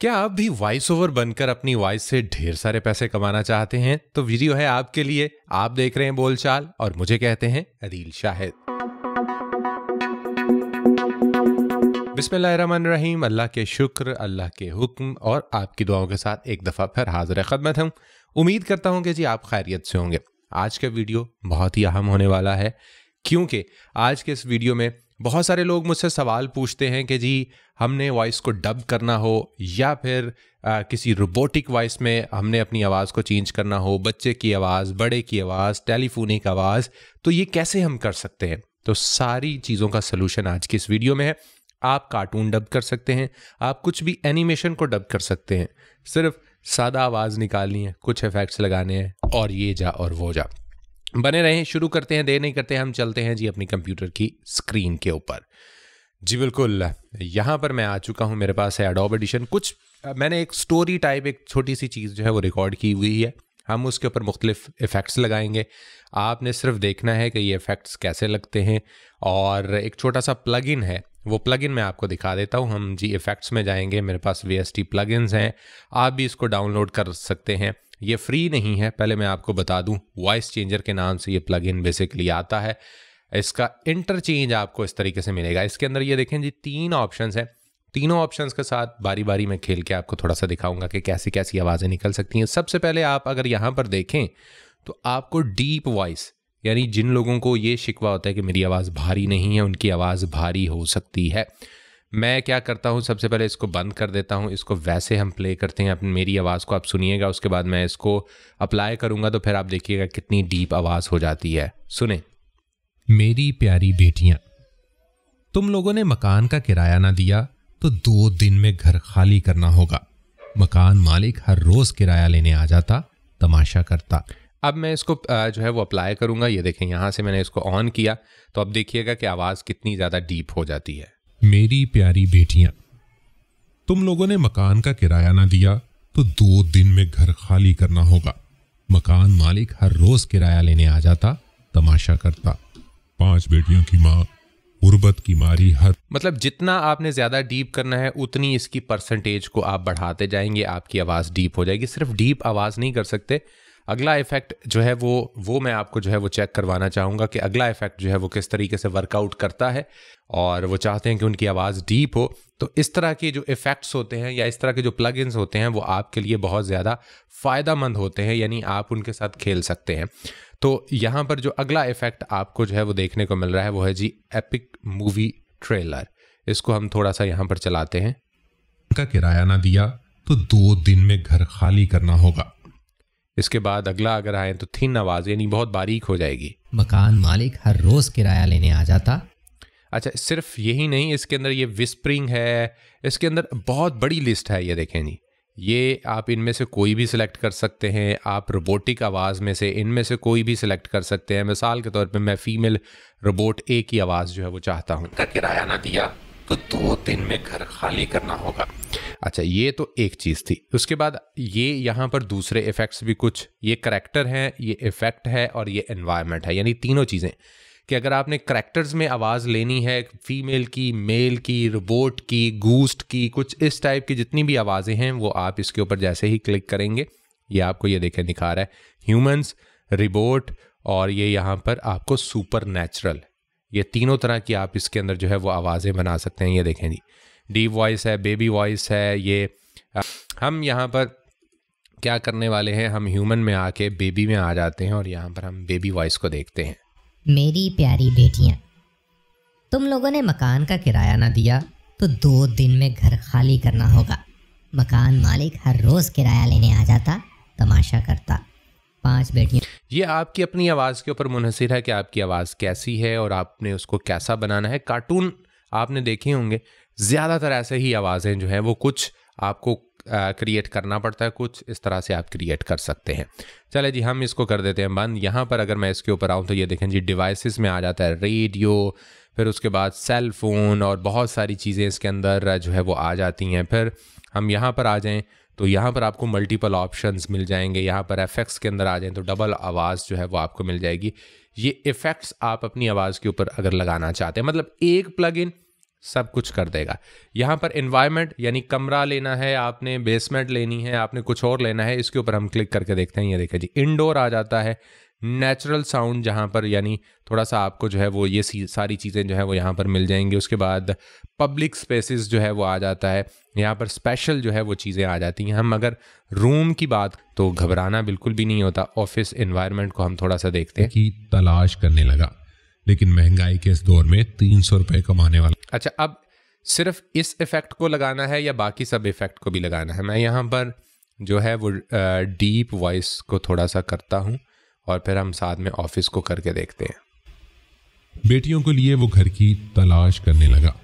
क्या आप भी वॉइस ओवर बनकर अपनी वॉइस से ढेर सारे पैसे कमाना चाहते हैं तो वीडियो है आपके लिए आप देख रहे हैं बोलचाल और मुझे कहते हैं अदील शाहिद बिस्मिल्लाहमान रहीम अल्लाह के शुक्र अल्लाह के हुक्म और आपकी दुआओं के साथ एक दफ़ा फिर हाजिर खदमत हूँ उम्मीद करता हूँ कि जी आप खैरियत से होंगे आज का वीडियो बहुत ही अहम होने वाला है क्योंकि आज के इस वीडियो में बहुत सारे लोग मुझसे सवाल पूछते हैं कि जी हमने वॉइस को डब करना हो या फिर आ, किसी रोबोटिक वॉइस में हमने अपनी आवाज़ को चेंज करना हो बच्चे की आवाज़ बड़े की आवाज़ टेलीफोनिक आवाज़ तो ये कैसे हम कर सकते हैं तो सारी चीज़ों का सलूशन आज की इस वीडियो में है आप कार्टून डब कर सकते हैं आप कुछ भी एनिमेशन को डब कर सकते हैं सिर्फ सादा आवाज़ निकालनी है कुछ इफेक्ट्स लगाने हैं और ये जा और वो जा बने रहें शुरू करते हैं देर नहीं करते हैं, हम चलते हैं जी अपनी कंप्यूटर की स्क्रीन के ऊपर जी बिल्कुल यहाँ पर मैं आ चुका हूँ मेरे पास है अडोब एडिशन कुछ मैंने एक स्टोरी टाइप एक छोटी सी चीज़ जो है वो रिकॉर्ड की हुई है हम उसके ऊपर मुख्तलिफ इफ़ेक्ट्स लगाएंगे आपने सिर्फ देखना है कि ये इफ़ेक्ट्स कैसे लगते हैं और एक छोटा सा प्लग इन है वो प्लग इन मैं आपको दिखा देता हूँ हम जी इफ़ेक्ट्स में जाएंगे मेरे पास वी एस टी प्लग हैं आप भी इसको डाउनलोड कर सकते हैं ये फ्री नहीं है पहले मैं आपको बता दूं वॉइस चेंजर के नाम से ये प्लग इन बेसिकली आता है इसका इंटरचेंज आपको इस तरीके से मिलेगा इसके अंदर ये देखें जी तीन ऑप्शन हैं तीनों ऑप्शंस के साथ बारी बारी में खेल के आपको थोड़ा सा दिखाऊंगा कि कैसी कैसी आवाज़ें निकल सकती हैं सबसे पहले आप अगर यहाँ पर देखें तो आपको डीप वॉइस यानी जिन लोगों को ये शिकवा होता है कि मेरी आवाज़ भारी नहीं है उनकी आवाज़ भारी हो सकती है मैं क्या करता हूँ सबसे पहले इसको बंद कर देता हूँ इसको वैसे हम प्ले करते हैं अपनी मेरी आवाज़ को आप सुनिएगा उसके बाद मैं इसको अप्लाई करूँगा तो फिर आप देखिएगा कितनी डीप आवाज़ हो जाती है सुने मेरी प्यारी बेटियाँ तुम लोगों ने मकान का किराया ना दिया तो दो दिन में घर खाली करना होगा मकान मालिक हर रोज़ किराया लेने आ जाता तमाशा करता अब मैं इसको जो है वो अप्लाई करूँगा ये देखें यहाँ से मैंने इसको ऑन किया तो अब देखिएगा कि आवाज़ कितनी ज़्यादा डीप हो जाती है मेरी प्यारी बेटियां तुम लोगों ने मकान का किराया ना दिया तो दो दिन में घर खाली करना होगा मकान मालिक हर रोज किराया लेने आ जाता तमाशा करता पांच बेटियों की माँ उर्बत की मारी हर मतलब जितना आपने ज़्यादा डीप करना है उतनी इसकी परसेंटेज को आप बढ़ाते जाएंगे आपकी आवाज़ डीप हो जाएगी सिर्फ डीप आवाज़ नहीं कर सकते अगला इफेक्ट जो है वो वो मैं आपको जो है वो चेक करवाना चाहूँगा कि अगला इफेक्ट जो है वो किस तरीके से वर्कआउट करता है और वो चाहते हैं कि उनकी आवाज़ डीप हो तो इस तरह के जो इफ़ेक्ट्स होते हैं या इस तरह के जो प्लग होते हैं वो आपके लिए बहुत ज़्यादा फ़ायदा होते हैं यानी आप उनके साथ खेल सकते हैं तो यहाँ पर जो अगला इफ़ेक्ट आपको जो है वो देखने को मिल रहा है वो है जी एपिक मूवी ट्रेलर इसको हम थोड़ा सा यहाँ पर चलाते हैं का किराया ना दिया तो दो दिन में घर खाली करना होगा इसके बाद अगला अगर आए तो थिन आवाज़ यानी बहुत बारीक हो जाएगी मकान मालिक हर रोज़ किराया लेने आ जाता अच्छा सिर्फ यही नहीं इसके अंदर ये विस्परिंग है इसके अंदर बहुत बड़ी लिस्ट है ये देखें जी ये आप इनमें से कोई भी सिलेक्ट कर सकते हैं आप रोबोटिक आवाज़ में से इनमें से कोई भी सिलेक्ट कर सकते हैं मिसाल के तौर पे मैं फ़ीमेल रोबोट ए की आवाज़ जो है वो चाहता हूँ किराया ना दिया तो दो दिन में घर खाली करना होगा अच्छा ये तो एक चीज़ थी उसके बाद ये यहाँ पर दूसरे इफ़ेक्ट्स भी कुछ ये करेक्टर हैं ये इफ़ेक्ट है और ये एनवायरमेंट है यानी तीनों चीज़ें कि अगर आपने करेक्टर्स में आवाज़ लेनी है फीमेल की मेल की रोबोट की गूस्ट की कुछ इस टाइप की जितनी भी आवाज़ें हैं वो आप इसके ऊपर जैसे ही क्लिक करेंगे ये आपको ये देखें दिखा रहा है ह्यूमंस रिबोट और ये यहाँ पर आपको सुपर नेचुरल ये तीनों तरह की आप इसके अंदर जो है वो आवाज़ें बना सकते हैं ये देखें जी डीप वॉइस है बेबी वॉइस है ये हम यहाँ पर क्या करने वाले हैं हम ह्यूमन में आके बेबी में आ जाते हैं और यहाँ पर हम बेबी वॉइस को देखते हैं मेरी प्यारी बेटियाँ तुम लोगों ने मकान का किराया ना दिया तो दो दिन में घर खाली करना होगा मकान मालिक हर रोज़ किराया लेने आ जाता तमाशा करता पांच बेटियां ये आपकी अपनी आवाज़ के ऊपर मुनहसर है कि आपकी आवाज़ कैसी है और आपने उसको कैसा बनाना है कार्टून आपने देखे होंगे ज़्यादातर ऐसे ही आवाज़ें जो हैं वो कुछ आपको क्रिएट करना पड़ता है कुछ इस तरह से आप क्रिएट कर सकते हैं चले जी हम इसको कर देते हैं बंद यहाँ पर अगर मैं इसके ऊपर आऊँ तो ये देखें जी डिवाइसेस में आ जाता है रेडियो फिर उसके बाद सेल फ़ोन और बहुत सारी चीज़ें इसके अंदर जो है वो आ जाती हैं फिर हम यहाँ पर आ जाएँ तो यहाँ पर आपको मल्टीपल ऑप्शंस मिल जाएंगे यहाँ पर एफेक्ट्स के अंदर आ जाएँ तो डबल आवाज़ जो है वो आपको मिल जाएगी ये इफ़ेक्ट्स आप अपनी आवाज़ के ऊपर अगर लगाना चाहते हैं मतलब एक प्लग इन सब कुछ कर देगा यहाँ पर इन्वायरमेंट यानी कमरा लेना है आपने बेसमेंट लेनी है आपने कुछ और लेना है इसके ऊपर हम क्लिक करके देखते हैं ये देखें जी इनडोर आ जाता है नेचुरल साउंड जहाँ पर यानी थोड़ा सा आपको जो है वो ये सारी चीज़ें जो है वो यहाँ पर मिल जाएंगी उसके बाद पब्लिक स्पेसेस जो है वो आ जाता है यहाँ पर स्पेशल जो है वो चीज़ें आ जाती हैं हम अगर रूम की बात तो घबराना बिल्कुल भी नहीं होता ऑफिस इन्वायरमेंट को हम थोड़ा सा देखते हैं कि तलाश करने लगा लेकिन महंगाई के इस दौर में तीन सौ रुपये कमाने वाला अच्छा अब सिर्फ इस इफ़ेक्ट को लगाना है या बाकी सब इफ़ेक्ट को भी लगाना है मैं यहाँ पर जो है वो डीप वॉइस को थोड़ा सा करता हूँ और फिर हम साथ में ऑफिस को करके देखते हैं बेटियों को लिए वो घर की तलाश करने लगा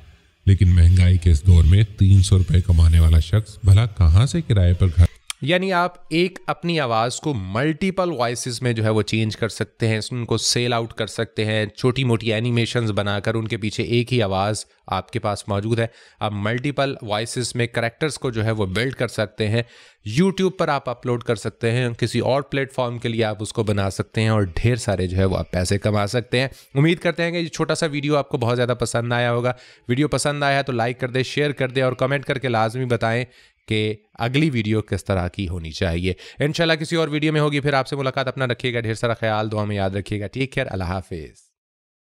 लेकिन महंगाई के इस दौर में तीन सौ रुपये कमाने वाला शख्स भला कहाँ से किराए पर घर यानी आप एक अपनी आवाज़ को मल्टीपल वॉइस में जो है वो चेंज कर सकते हैं उनको सेल आउट कर सकते हैं छोटी मोटी एनिमेशंस बनाकर उनके पीछे एक ही आवाज़ आपके पास मौजूद है आप मल्टीपल वॉइस में करेक्टर्स को जो है वो बिल्ड कर सकते हैं यूट्यूब पर आप अपलोड कर सकते हैं किसी और प्लेटफॉर्म के लिए आप उसको बना सकते हैं और ढेर सारे जो है वो आप पैसे कमा सकते हैं उम्मीद करते हैं कि ये छोटा सा वीडियो आपको बहुत ज़्यादा पसंद आया होगा वीडियो पसंद आया है तो लाइक कर दे शेयर कर दे और कमेंट करके लाजमी बताएं कि अगली वीडियो किस तरह की होनी चाहिए इनशाला किसी और वीडियो में होगी फिर आपसे मुलाकात अपना रखिएगा ढेर सारा ख्याल दुआ में याद रखिएगा ठीक है अल्लाह हाफिज़